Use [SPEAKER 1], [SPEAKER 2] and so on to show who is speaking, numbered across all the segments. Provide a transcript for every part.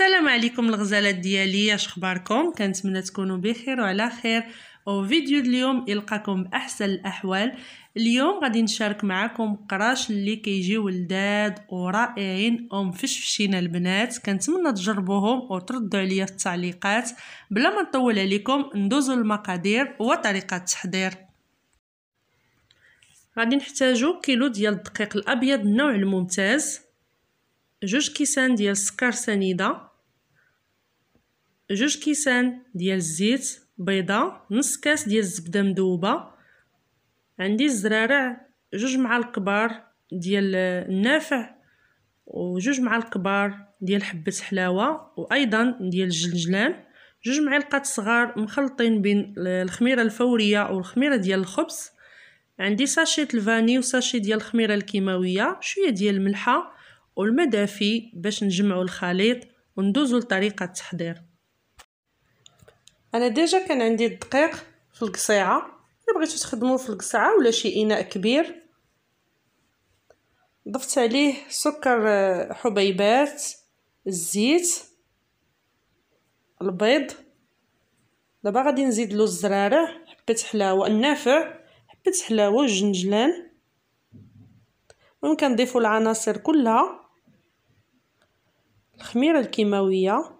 [SPEAKER 1] السلام عليكم الغزالات ديالي اش اخباركم كنتمنى تكونوا بخير وعلى خير وفيديو اليوم يلقاكم باحسن الاحوال اليوم غادي نشارك معكم قراش اللي كيجيو ولداد ورائعين ومفشفشين البنات كنتمنى تجربوهم وتردوا عليا في التعليقات بلا ما نطول عليكم ندوزوا المقادير وطريقه التحضير غادي نحتاجو كيلو ديال الدقيق الابيض النوع الممتاز جوج كيسان ديال السكر سنيده جوج كيسان ديال الزيت بيضة نص كاس ديال الزبدة مدوبة عندي الزرارع جوج معالق كبار ديال النافع وجوج معالق كبار ديال حبة حلاوة وأيضا ديال الجلجلان جوج معلقات صغار مخلطين بين الخميرة الفورية والخميرة ديال الخبز عندي ساشي الفاني وساشي ديال الخميرة الكيماوية شوية ديال الملحة والمدافي دافي باش نجمعو الخليط وندوزو لطريقة التحضير انا ديجا كان عندي الدقيق في القصيعه الا بغيتو تخدمو في القصعه ولا شي اناء كبير ضفت عليه سكر آه، حبيبات الزيت البيض دابا غادي نزيد له الزرارة حبة حلاوة النافع حبة حلاوة الجنجلان ممكن نضيفوا العناصر كلها الخميرة الكيماوية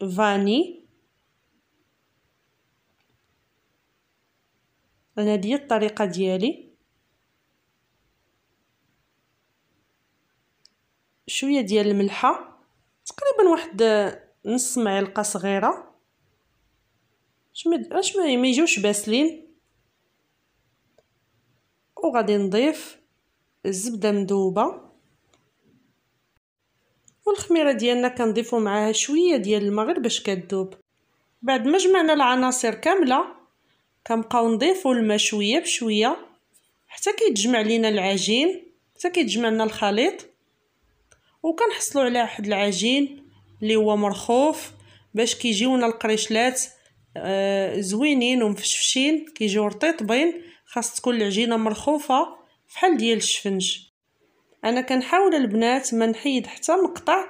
[SPEAKER 1] فاني انا دي هي الطريقه ديالي شويه ديال الملحه تقريبا واحد نص معلقه صغيره باش باش ما يجوش باسلين وغادي نضيف الزبده مذوبه والخميره ديالنا كنضيفو معاها شويه ديال الماء غير باش كتذوب بعد ما جمعنا العناصر كامله كنبقاو نضيفو الماء شويه بشويه حتى كيتجمع لينا العجين حتى كيتجمع لنا الخليط وكنحصلوا على واحد العجين اللي هو مرخوف باش كيجيونا القريشلات آه، زوينين ومفشفشين كيجيو رطيطبين خاص تكون العجينه مرخوفه فحال ديال الشفنج انا كنحاول البنات ما نحيد حتى مقطع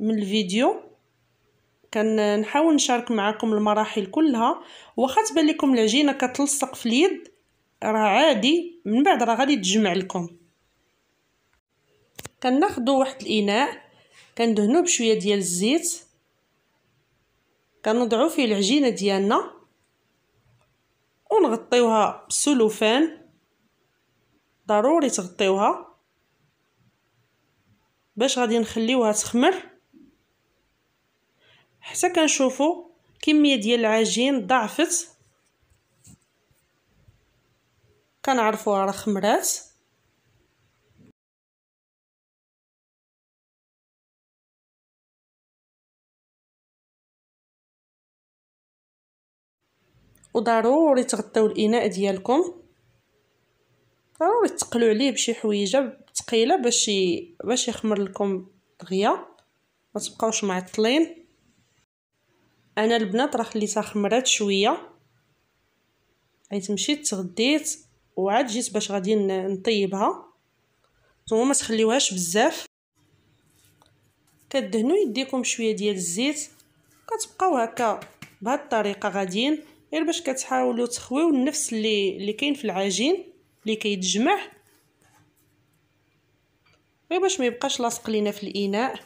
[SPEAKER 1] من الفيديو كنحاول نشارك معكم المراحل كلها واخا تبان لكم العجينه كتلصق في اليد راه عادي من بعد راه غادي تجمع لكم كناخذوا واحد الاناء كندهنو بشويه ديال الزيت كنوضعو فيه العجينه ديالنا ونغطيوها بالسلوفان ضروري تغطيوها باش غادي نخليوها تخمر حتى كنشوفوا كميه ديال العجين ضعفت كنعرفوها راه خمرات وضروري تغطيو الاناء ديالكم ضروري تقلوا عليه بشي حويجه ثقيله باش باش يخمر لكم دغيا ما تبقاوش معطلين انا البنات راه خليتها خمرات شويه حيت مشيت تغديت وعاد جيت باش غادي نطيبها نتوما ما تخليوهاش بزاف كدهنوا يديكم شويه ديال الزيت كتبقاو هكا بهاد الطريقه غاديين غير باش كتحاولوا تخويو النفس اللي اللي كاين في العجين اللي كيتجمع غير باش ما يبقاش لاصق لينا في الاناء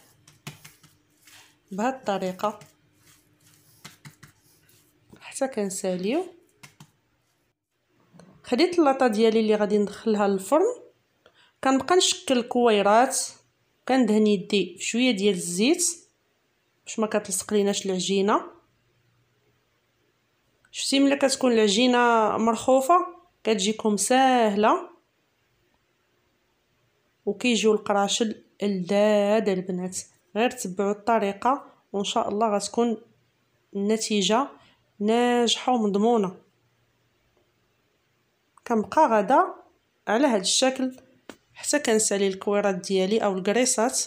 [SPEAKER 1] بهاد الطريقه حتى كنساليو خديت اللاطه ديالي اللي غادي ندخلها للفرن كنبقى نشكل كويرات كندهن يدي بشويه ديال الزيت باش ما كتلصق ليناش العجينه شفتي ملي كتكون العجينه مرخوفه كتجيكم ساهله وكيجيو القراشل لذاذ البنات غير تبعوا الطريقه وان شاء الله غتكون النتيجه ناجحه ومضمونه كنبقى غدا على هذا الشكل حتى كنسالي الكويرات ديالي او الكريسات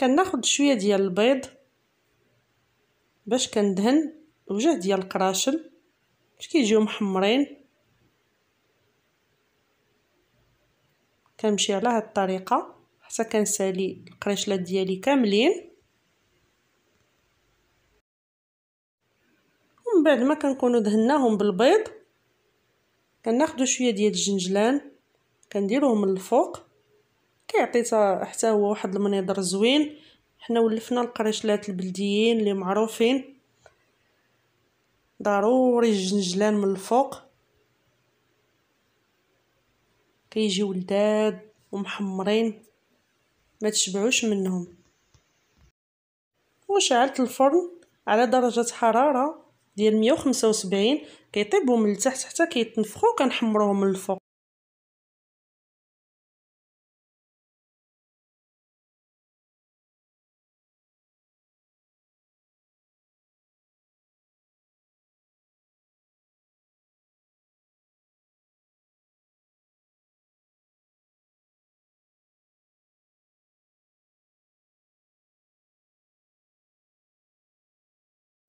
[SPEAKER 1] كناخد شويه ديال البيض باش كندهن وجه ديال القراشل باش كيجيو محمرين كنمشي على هاد الطريقه حتى كنسالي القريشلات ديالي كاملين ومن بعد ما كنكونوا دهناهم بالبيض كناخذوا شويه ديال الجنجلان كنديروهم من الفوق كيعطيتها حتى هو واحد المنظر زوين حنا ولفنا القريشلات البلديين اللي معروفين ضروري الجنجلان من الفوق كيجيو ولداد ومحمرين ما تشبعوش منهم وشعلت الفرن على درجة حرارة ديال 175 كيطيبو من التحت حتى كيتنفخو كنحمروهم من الفوق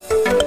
[SPEAKER 1] you